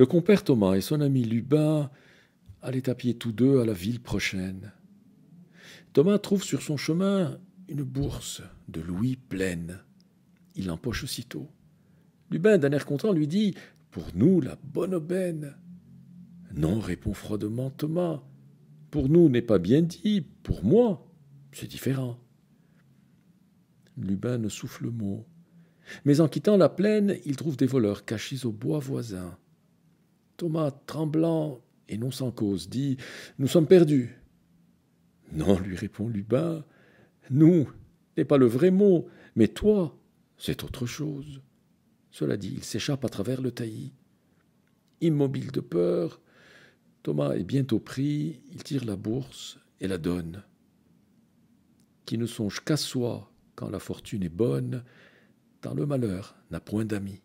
Le compère Thomas et son ami Lubin allaient à pied tous deux à la ville prochaine. Thomas trouve sur son chemin une bourse de louis pleine. Il l'empoche aussitôt. Lubin, d'un air content, lui dit Pour nous, la bonne aubaine. Non, répond froidement Thomas. Pour nous n'est pas bien dit, pour moi, c'est différent. Lubin ne souffle mot. Mais en quittant la plaine, il trouve des voleurs cachés au bois voisin. Thomas, tremblant et non sans cause, dit Nous sommes perdus. Non, lui répond Lubin, nous n'est pas le vrai mot, mais toi, c'est autre chose. Cela dit, il s'échappe à travers le taillis. Immobile de peur, Thomas est bientôt pris, il tire la bourse et la donne. Qui ne songe qu'à soi quand la fortune est bonne, dans le malheur n'a point d'amis.